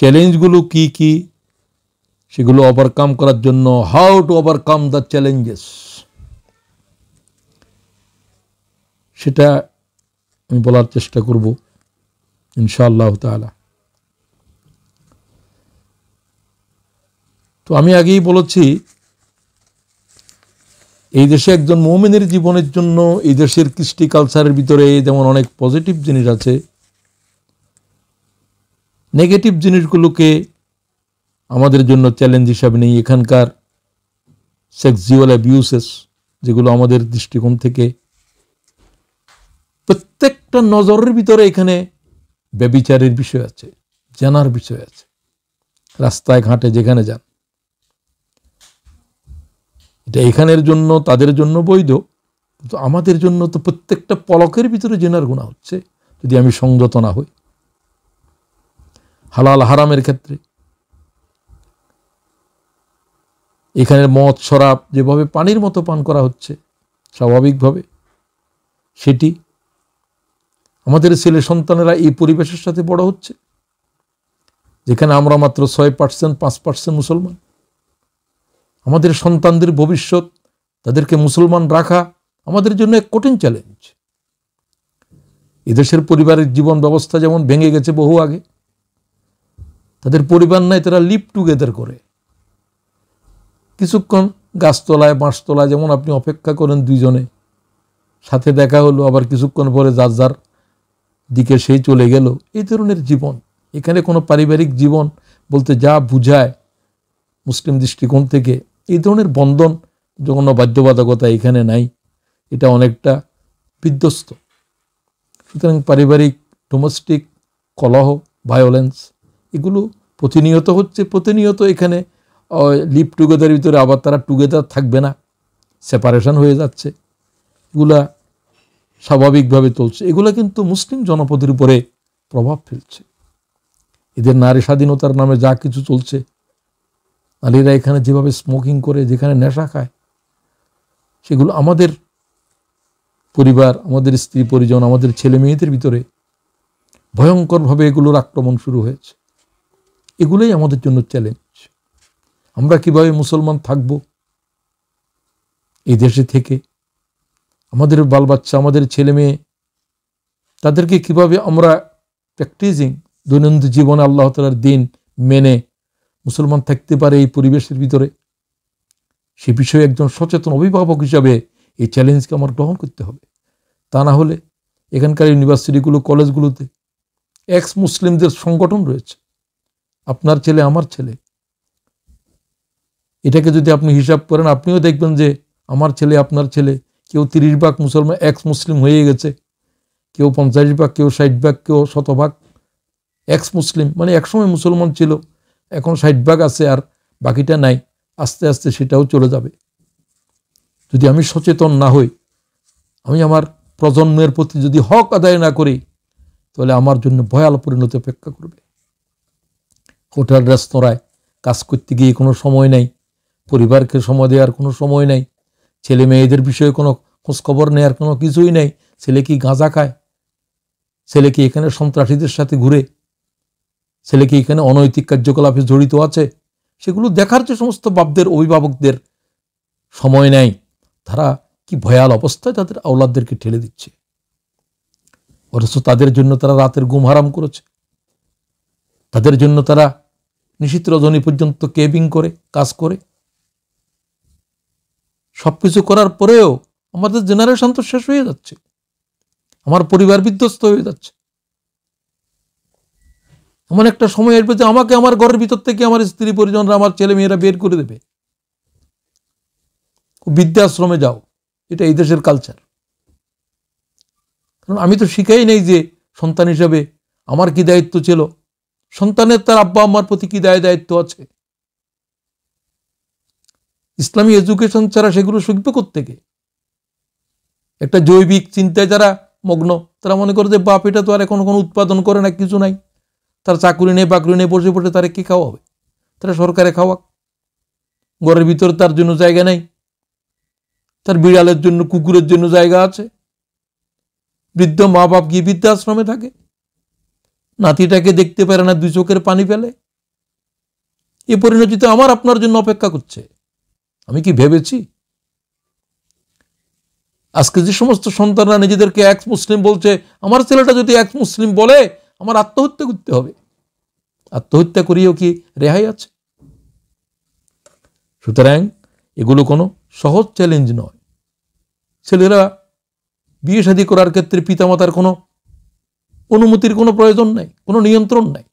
চ্যালেঞ্জগুলো কি কি সেগুলো ওভারকাম করার জন্য how to overcome the challenges সেটা আমি বলার চেষ্টা করব ইনশাআল্লাহ তালা তো আমি আগেই বলেছি এই দেশে একজন মৌমিনের জীবনের জন্য এই দেশের কৃষ্টি কালচারের ভিতরে যেমন অনেক পজিটিভ জিনিস আছে নেগেটিভ জিনিসগুলোকে আমাদের জন্য চ্যালেঞ্জ হিসাবে নেই এখানকার সেক্সুয়াল অ্যাবিউসেস যেগুলো আমাদের দৃষ্টিকোণ থেকে প্রত্যেকটা নজরের ভিতরে এখানে ব্যবিচারের বিষয় আছে জানার বিষয় আছে রাস্তায় ঘাটে যেখানে যান এটা এখানের জন্য তাদের জন্য বৈধ কিন্তু আমাদের জন্য তো প্রত্যেকটা পলকের ভিতরে জেনার গুণা হচ্ছে যদি আমি সংযত না হই হালাল হারামের ক্ষেত্রে এখানে মদ শরাব যেভাবে পানির মতো পান করা হচ্ছে স্বাভাবিকভাবে সেটি আমাদের ছেলে সন্তানেরা এই পরিবেশের সাথে বড় হচ্ছে যেখানে আমরা মাত্র ছয় পার্সেন্ট পাঁচ পার্সেন্ট মুসলমান আমাদের সন্তানদের ভবিষ্যৎ তাদেরকে মুসলমান রাখা আমাদের জন্য এক কঠিন চ্যালেঞ্জ এদেশের পরিবারের জীবন ব্যবস্থা যেমন ভেঙে গেছে বহু আগে তাদের পরিবার নাই তারা লিভ টুগেদার করে কিছুক্ষণ গাছতলায় বাঁশতলায় যেমন আপনি অপেক্ষা করেন দুইজনে সাথে দেখা হলো আবার কিছুক্ষণ পরে যার যার দিকে সেই চলে গেল এই ধরনের জীবন এখানে কোনো পারিবারিক জীবন বলতে যা বুঝায় মুসলিম দৃষ্টিকোণ থেকে এই ধরনের বন্ধন জঘন্য বাধ্যবাধকতা এখানে নাই এটা অনেকটা বিধ্বস্ত সুতরাং পারিবারিক ডোমেস্টিক কলহ ভায়োলেন্স এগুলো প্রতিনিয়ত হচ্ছে প্রতিনিয়ত এখানে লিভ টুগেদারের ভিতরে আবার তারা টুগেদার থাকবে না সেপারেশন হয়ে যাচ্ছে এগুলা স্বাভাবিকভাবে চলছে এগুলো কিন্তু মুসলিম জনপদের উপরে প্রভাব ফেলছে এদের নারী স্বাধীনতার নামে যা কিছু চলছে নারীরা এখানে যেভাবে স্মোকিং করে যেখানে নেশা খায় সেগুলো আমাদের পরিবার আমাদের স্ত্রী পরিজন আমাদের ছেলে মেয়েদের ভিতরে ভয়ঙ্করভাবে এগুলোর আক্রমণ শুরু হয়েছে এগুলোই আমাদের জন্য চ্যালেঞ্জ আমরা কিভাবে মুসলমান থাকব এই দেশে থেকে আমাদের বাল বাচ্চা আমাদের ছেলে মেয়ে তাদেরকে কিভাবে আমরা প্র্যাকটিসিং দৈনন্দিন জীবনে আল্লাহ তালার দিন মেনে মুসলমান থাকতে পারে এই পরিবেশের ভিতরে সে বিষয়ে একজন সচেতন অভিভাবক হিসাবে এই চ্যালেঞ্জকে আমার গ্রহণ করতে হবে তা না হলে এখানকার ইউনিভার্সিটিগুলো কলেজগুলোতে এক্স মুসলিমদের সংগঠন রয়েছে আপনার ছেলে আমার ছেলে এটাকে যদি আপনি হিসাব করেন আপনিও দেখবেন যে আমার ছেলে আপনার ছেলে কেউ তিরিশ ভাগ মুসলমান এক্স মুসলিম হয়ে গেছে কেউ পঞ্চাশ ভাগ কেউ ষাট ভাগ কেউ শতভাগ এক্স মুসলিম মানে একসময় মুসলমান ছিল এখন ষাট ভাগ আছে আর বাকিটা নাই আস্তে আস্তে সেটাও চলে যাবে যদি আমি সচেতন না হই আমি আমার প্রজন্মের প্রতি যদি হক আদায় না করি তাহলে আমার জন্য ভয়াল পরিণতি অপেক্ষা করবে হোটেল রেস্তোরাঁয় কাজ করতে গিয়ে কোনো সময় নাই পরিবারকে সময় দেওয়ার কোনো সময় নাই ছেলে মেয়েদের বিষয়ে কোনো খোঁজখবর নেওয়ার কোনো কিছুই নেই ছেলে কি গাঁজা খায় ছেলে কি এখানে সন্ত্রাসীদের সাথে ঘুরে ছেলে কি এখানে অনৈতিক কার্যকলাপে জড়িত আছে সেগুলো দেখার যে সমস্ত বাপদের অভিভাবকদের সময় নেই তারা কি ভয়াল অবস্থায় তাদের আওলাদদেরকে ঠেলে দিচ্ছে অথচ তাদের জন্য তারা রাতের ঘুম হারাম করেছে তাদের জন্য তারা নিষিদ্ধ রজনী পর্যন্ত কেবিং করে কাজ করে সব কিছু করার পরেও আমাদের জেনারেশন তো শেষ হয়ে যাচ্ছে আমার পরিবার বিধ্বস্ত হয়ে যাচ্ছে এমন একটা সময় আসবে যে আমাকে আমার ঘরের ভিতর থেকে আমার স্ত্রী পরিজনরা আমার ছেলে মেয়েরা বের করে দেবে বৃদ্ধাশ্রমে যাও এটা এই দেশের কালচার কারণ আমি তো শিখাই নেই যে সন্তান হিসাবে আমার কি দায়িত্ব ছিল সন্তানের তার আব্বা আম্মার প্রতি কি দায় দায়িত্ব আছে ইসলামী এডুকেশন ছাড়া সেগুলো শিখবে থেকে একটা জৈবিক চিন্তায় যারা মগ্ন তারা মনে করে যে বাপ এটা তো আর এখন কোনো উৎপাদন করে না কিছু নাই তার চাকুরি নেই বাকরি নেই বসে বসে তারা কি খাওয়া হবে তারা সরকারে খাওয়াক ঘরের ভিতরে তার জন্য জায়গা নেই তার বিড়ালের জন্য কুকুরের জন্য জায়গা আছে বৃদ্ধ মা বাপ গিয়ে বৃদ্ধাশ্রমে থাকে নাতিটাকে দেখতে পারে না দুই চোখের পানি ফেলে এ পরিণতিতে আমার আপনার জন্য অপেক্ষা করছে আমি কি ভেবেছি আজকে যে সমস্ত সন্তানরা নিজেদেরকে এক মুসলিম বলছে আমার ছেলেটা যদি এক মুসলিম বলে আমার আত্মহত্যা করতে হবে আত্মহত্যা করিয়েও কি রেহাই আছে সুতরাং এগুলো কোনো সহজ চ্যালেঞ্জ নয় ছেলেরা বিয়ে শাদী করার ক্ষেত্রে পিতামাতার কোনো অনুমতির কোনো প্রয়োজন নাই কোনো নিয়ন্ত্রণ নাই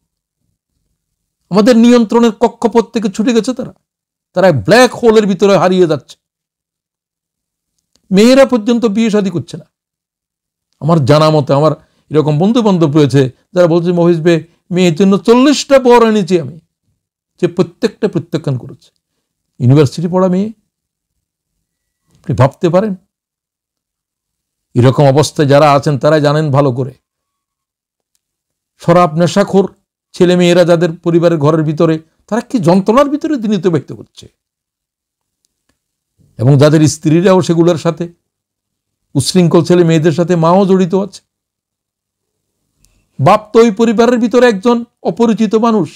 আমাদের নিয়ন্ত্রণের কক্ষপথ থেকে ছুটে গেছে তারা তারা ব্ল্যাক হোলের ভিতরে হারিয়ে যাচ্ছে মেয়েরা পর্যন্ত বিয়ে শাদী করছে না আমার জানা মতে আমার এরকম বন্ধু বান্ধব রয়েছে যারা বলছে মহিষ বে মেয়ের জন্য চল্লিশটা বর এনেছি আমি যে প্রত্যেকটা প্রত্যাখ্যান করেছে ইউনিভার্সিটি পড়া মেয়ে আপনি ভাবতে পারেন এরকম অবস্থায় যারা আছেন তারা জানেন ভালো করে শরাব নেশাখোর ছেলে মেয়েরা যাদের পরিবারের ঘরের ভিতরে তারা কি যন্ত্রণার ভিতরে দিনিত ব্যক্ত করছে এবং যাদের স্ত্রীরাও সেগুলোর সাথে উশৃঙ্খল ছেলে মেয়েদের সাথে মাও জড়িত আছে বাপ তো ওই পরিবারের ভিতরে একজন অপরিচিত মানুষ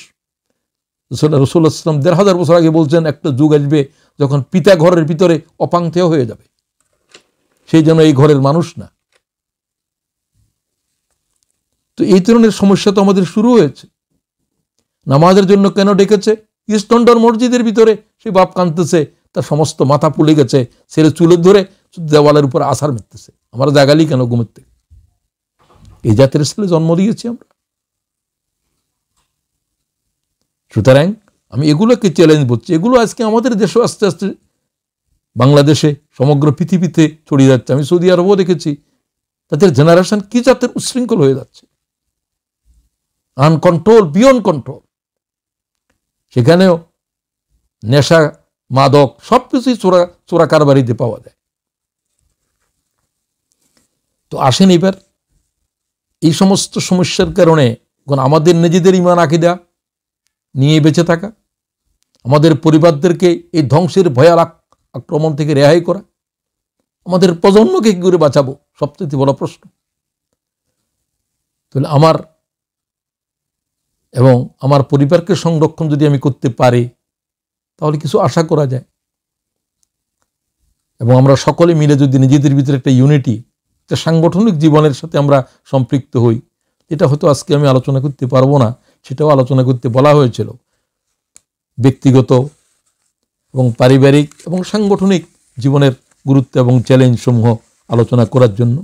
রসুল ইসলাম দেড় হাজার বছর আগে বলছেন একটা যুগ আসবে যখন পিতা ঘরের ভিতরে অপাংথেয় হয়ে যাবে সেই জন্য এই ঘরের মানুষ না তো এই ধরনের সমস্যা তো আমাদের শুরু হয়েছে নামাজের জন্য কেন ডেকেছে ইস্টন্ডর মসজিদের ভিতরে সে বাপ কাঁদতেছে তার সমস্ত মাথা পুলে গেছে ছেলে চুলের ধরে দেওয়ালের উপর আসার মিটতেছে আমরা জাগালি কেন ঘুমের থেকে এই জাতের ছেলে জন্ম দিয়েছি আমরা সুতরাং আমি এগুলোকে চ্যালেঞ্জ বলছি এগুলো আজকে আমাদের দেশে আস্তে আস্তে বাংলাদেশে সমগ্র পৃথিবীতে ছড়িয়ে যাচ্ছে আমি সৌদি আরবও দেখেছি তাদের জেনারেশন কি জাতের উশৃঙ্খল হয়ে যাচ্ছে আনকন্ট্রোল বিয়ন্ড কন্ট্রোল সেখানেও নেশা মাদক সব কিছুই চোরা চোরা কারবারিতে পাওয়া যায় তো আসেন এবার এই সমস্ত সমস্যার কারণে এখন আমাদের নিজেদের ইমান আকিদা নিয়ে বেঁচে থাকা আমাদের পরিবারদেরকে এই ধ্বংসের ভয়াল আক্রমণ থেকে রেহাই করা আমাদের প্রজন্মকে কী করে বাঁচাবো সবচেয়ে বড় প্রশ্ন তাহলে আমার এবং আমার পরিবারকে সংরক্ষণ যদি আমি করতে পারি তাহলে কিছু আশা করা যায় এবং আমরা সকলে মিলে যদি নিজেদের ভিতরে একটা ইউনিটি একটা সাংগঠনিক জীবনের সাথে আমরা সম্পৃক্ত হই এটা হয়তো আজকে আমি আলোচনা করতে পারবো না সেটাও আলোচনা করতে বলা হয়েছিল ব্যক্তিগত এবং পারিবারিক এবং সাংগঠনিক জীবনের গুরুত্ব এবং চ্যালেঞ্জ সমূহ আলোচনা করার জন্য